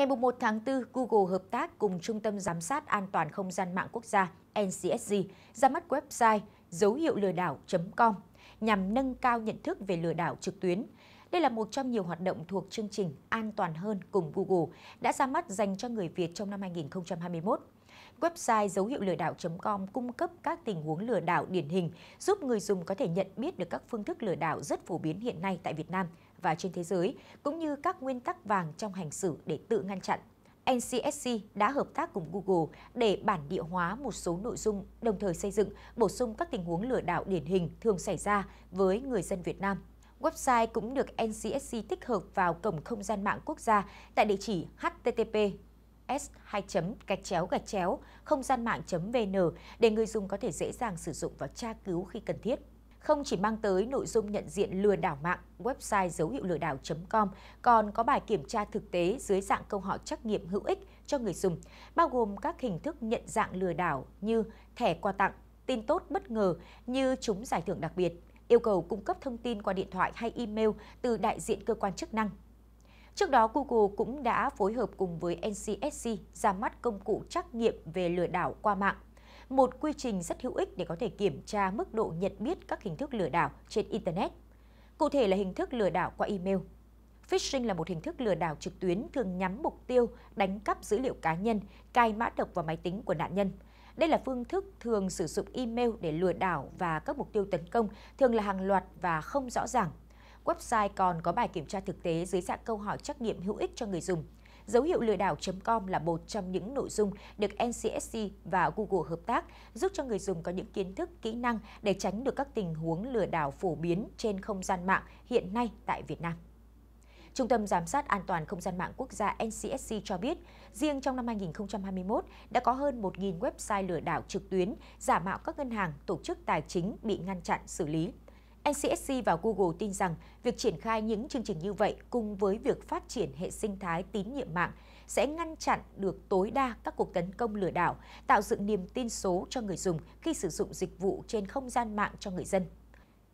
Ngày 1 tháng 4, Google hợp tác cùng Trung tâm Giám sát An toàn Không gian mạng quốc gia NCSG ra mắt website dấu hiệu lừa đảo.com nhằm nâng cao nhận thức về lừa đảo trực tuyến. Đây là một trong nhiều hoạt động thuộc chương trình An toàn hơn cùng Google đã ra mắt dành cho người Việt trong năm 2021. Website dấu hiệu lừa đảo.com cung cấp các tình huống lừa đảo điển hình, giúp người dùng có thể nhận biết được các phương thức lừa đảo rất phổ biến hiện nay tại Việt Nam, và trên thế giới, cũng như các nguyên tắc vàng trong hành xử để tự ngăn chặn. NCSC đã hợp tác cùng Google để bản địa hóa một số nội dung, đồng thời xây dựng, bổ sung các tình huống lừa đảo điển hình thường xảy ra với người dân Việt Nam. Website cũng được NCSC tích hợp vào cổng không gian mạng quốc gia tại địa chỉ http s 2 gạch chéo gạch chéo không gian mạng vn để người dùng có thể dễ dàng sử dụng và tra cứu khi cần thiết không chỉ mang tới nội dung nhận diện lừa đảo mạng, website dấu hiệu lừa đảo.com, còn có bài kiểm tra thực tế dưới dạng câu hỏi trắc nghiệm hữu ích cho người dùng, bao gồm các hình thức nhận dạng lừa đảo như thẻ quà tặng, tin tốt bất ngờ như trúng giải thưởng đặc biệt, yêu cầu cung cấp thông tin qua điện thoại hay email từ đại diện cơ quan chức năng. Trước đó, Google cũng đã phối hợp cùng với NCSC ra mắt công cụ trắc nghiệm về lừa đảo qua mạng một quy trình rất hữu ích để có thể kiểm tra mức độ nhận biết các hình thức lừa đảo trên Internet. Cụ thể là hình thức lừa đảo qua email. Phishing là một hình thức lừa đảo trực tuyến thường nhắm mục tiêu đánh cắp dữ liệu cá nhân, cài mã độc vào máy tính của nạn nhân. Đây là phương thức thường sử dụng email để lừa đảo và các mục tiêu tấn công thường là hàng loạt và không rõ ràng. Website còn có bài kiểm tra thực tế dưới dạng câu hỏi trắc nghiệm hữu ích cho người dùng – Dấu hiệu lừa đảo.com là một trong những nội dung được NCSC và Google hợp tác giúp cho người dùng có những kiến thức, kỹ năng để tránh được các tình huống lừa đảo phổ biến trên không gian mạng hiện nay tại Việt Nam. Trung tâm Giám sát An toàn Không gian mạng quốc gia NCSC cho biết, riêng trong năm 2021 đã có hơn 1.000 website lừa đảo trực tuyến, giả mạo các ngân hàng, tổ chức tài chính bị ngăn chặn xử lý. NCSC và Google tin rằng việc triển khai những chương trình như vậy cùng với việc phát triển hệ sinh thái tín nhiệm mạng sẽ ngăn chặn được tối đa các cuộc tấn công lừa đảo, tạo dựng niềm tin số cho người dùng khi sử dụng dịch vụ trên không gian mạng cho người dân.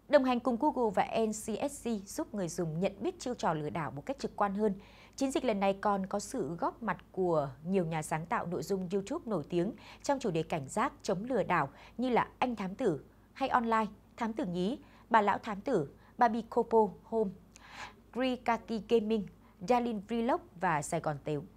Đồng hành cùng Google và NCSC giúp người dùng nhận biết chiêu trò lừa đảo một cách trực quan hơn. Chiến dịch lần này còn có sự góp mặt của nhiều nhà sáng tạo nội dung YouTube nổi tiếng trong chủ đề cảnh giác chống lừa đảo như là Anh Thám Tử hay Online, Thám Tử Nhí, bà lão thám tử, babi kopo Home, Grikaki Gaming, jalin Vlog và Sài Gòn Tếu.